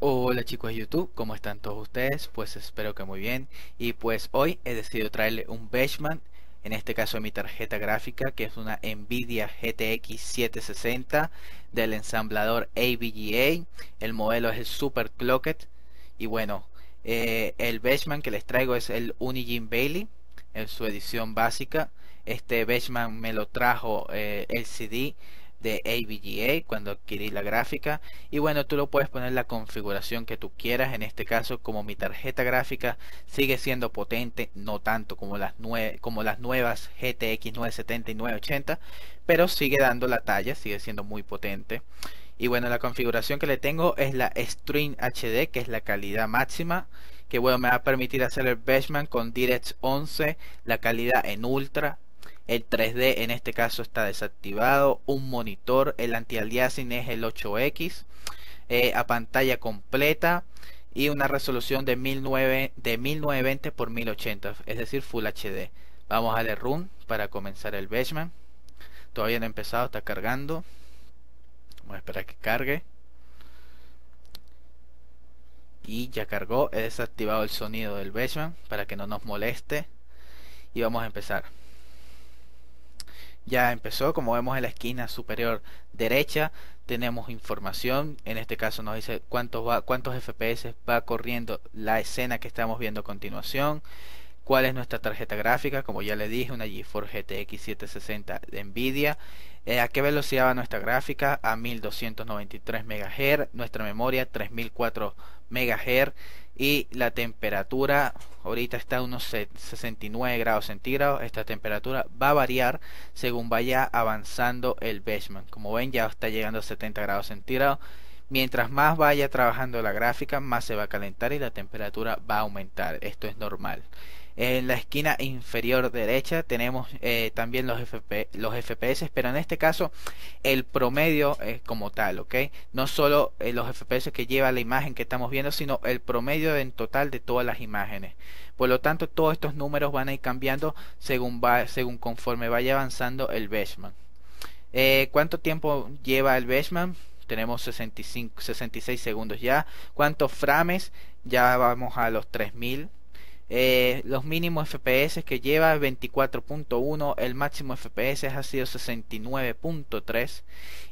Hola chicos de YouTube, ¿cómo están todos ustedes? Pues espero que muy bien Y pues hoy he decidido traerle un benchmark En este caso mi tarjeta gráfica Que es una Nvidia GTX 760 Del ensamblador ABGA. El modelo es el Super clocket. Y bueno, eh, el benchmark que les traigo es el Unigine Bailey En su edición básica Este benchmark me lo trajo eh, cd de AVGA cuando adquirí la gráfica y bueno tú lo puedes poner la configuración que tú quieras en este caso como mi tarjeta gráfica sigue siendo potente no tanto como las, como las nuevas GTX 970 y 980 pero sigue dando la talla sigue siendo muy potente y bueno la configuración que le tengo es la Stream HD que es la calidad máxima que bueno me va a permitir hacer el benchmark con Direct 11 la calidad en ultra el 3D en este caso está desactivado, un monitor, el anti-aliasing es el 8X, eh, a pantalla completa y una resolución de, 19, de 1920 x 1080, es decir, Full HD. Vamos a darle run para comenzar el benchmark. Todavía no ha empezado, está cargando. Vamos a esperar que cargue. Y ya cargó, he desactivado el sonido del benchmark para que no nos moleste. Y vamos a empezar ya empezó, como vemos en la esquina superior derecha tenemos información, en este caso nos dice cuántos, va, cuántos FPS va corriendo la escena que estamos viendo a continuación, cuál es nuestra tarjeta gráfica, como ya le dije, una GeForce GTX 760 de Nvidia, eh, a qué velocidad va nuestra gráfica, a 1293 MHz, nuestra memoria 3004 MHz y la temperatura ahorita está a unos 69 grados centígrados esta temperatura va a variar según vaya avanzando el benchmark como ven ya está llegando a 70 grados centígrados mientras más vaya trabajando la gráfica más se va a calentar y la temperatura va a aumentar esto es normal en la esquina inferior derecha tenemos eh, también los, FPS, pero en este caso el promedio como tal, ¿ok? No solo eh, los FPS que lleva la imagen que estamos viendo, sino el promedio en total de todas las imágenes. Por lo tanto, todos estos números van a ir cambiando según, va, según conforme vaya avanzando el benchmark. Eh, ¿Cuánto tiempo lleva el benchmark? tenemos 65, 66 segundos ya. ¿Cuántos frames? Ya vamos a los 3000. Eh, los mínimos FPS que lleva es 24.1, el máximo FPS ha sido 69.3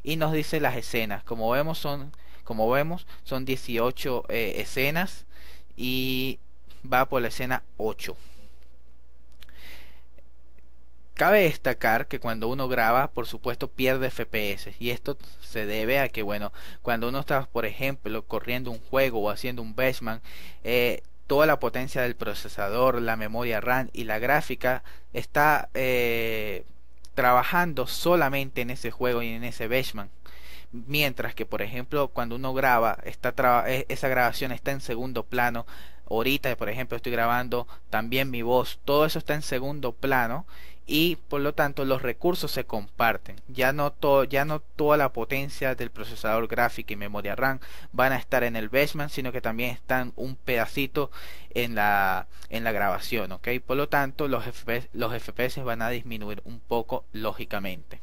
y nos dice las escenas. Como vemos son, como vemos, son 18 eh, escenas y va por la escena 8. Cabe destacar que cuando uno graba, por supuesto, pierde FPS. Y esto se debe a que, bueno, cuando uno está, por ejemplo, corriendo un juego o haciendo un best eh, toda la potencia del procesador, la memoria RAM y la gráfica está eh, trabajando solamente en ese juego y en ese benchmark. Mientras que, por ejemplo, cuando uno graba, está e, esa grabación está en segundo plano. Ahorita, por ejemplo, estoy grabando también mi voz. Todo eso está en segundo plano y por lo tanto los recursos se comparten. Ya no, todo, ya no toda la potencia del procesador gráfico y memoria RAM van a estar en el basement, sino que también están un pedacito en la, en la grabación. ¿ok? Por lo tanto los FPS, los FPS van a disminuir un poco lógicamente.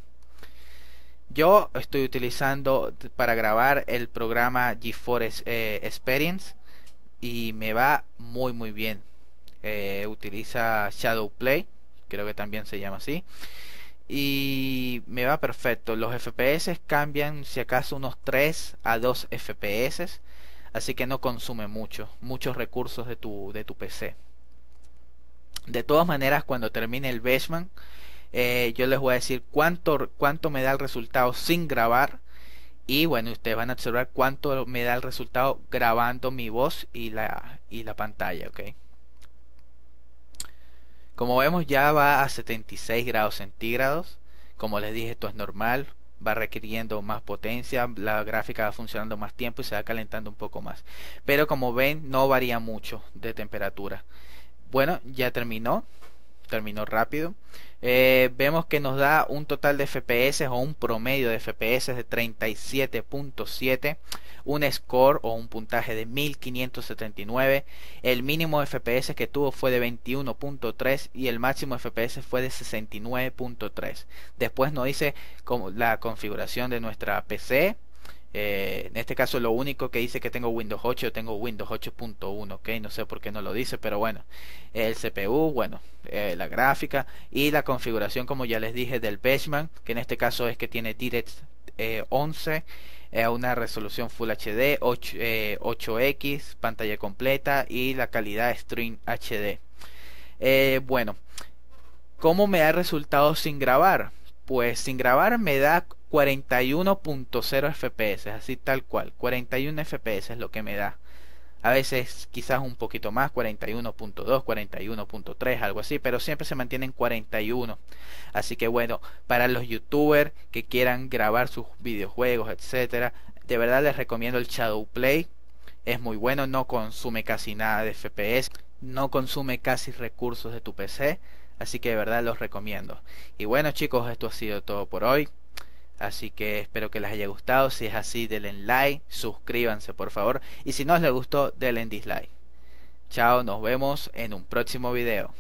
Yo estoy utilizando para grabar el programa GeForce eh, Experience y me va muy muy bien. Eh, utiliza Shadow Play creo que también se llama así. Y me va perfecto. Los FPS cambian si acaso unos 3 a 2 FPS. Así que no consume mucho, muchos recursos de tu, de tu PC. De todas maneras, cuando termine el benchmark eh, yo les voy a decir cuánto, cuánto me da el resultado sin grabar. Y bueno, ustedes van a observar cuánto me da el resultado grabando mi voz y la, y la pantalla, ¿ok? Como vemos ya va a 76 grados centígrados. Como les dije, esto es normal. Va requiriendo más potencia, la gráfica va funcionando más tiempo y se va calentando un poco más. Pero como ven, no varía mucho de temperatura. Bueno, ya terminó. Terminó rápido. Eh, vemos que nos da un total de FPS o un promedio de FPS de 37.7 un score o un puntaje de 1579, el mínimo FPS que tuvo fue de 21.3 y el máximo FPS fue de 69.3. Después nos dice como la configuración de nuestra PC, eh, en este caso lo único que dice que tengo Windows 8, tengo Windows 8.1, ok, no sé por qué no lo dice, pero bueno, el CPU, bueno, eh, la gráfica y la configuración como ya les dije del Benchmark, que en este caso es que tiene Direct 11, eh, una resolución Full HD, 8, x pantalla completa y la calidad Stream HD. bueno, ¿cómo me ha resultado sin grabar? Pues sin grabar me da 41.0 FPS, así tal cual, 41 FPS es lo que me da. A veces quizás un poquito más, 41.2, 41.3, algo así, pero siempre se mantienen 41. Así que bueno, para los youtubers que quieran grabar sus videojuegos, etcétera, de verdad les recomiendo el Shadow Play. Es muy bueno, no consume casi nada de FPS, no consume casi recursos de tu PC, así que de verdad los recomiendo. Y bueno, chicos, esto ha sido todo por hoy. Así que espero que les haya gustado. Si es así, denle like, suscríbanse por favor. Y si no les gustó, denle dislike. Chao, nos vemos en un próximo video.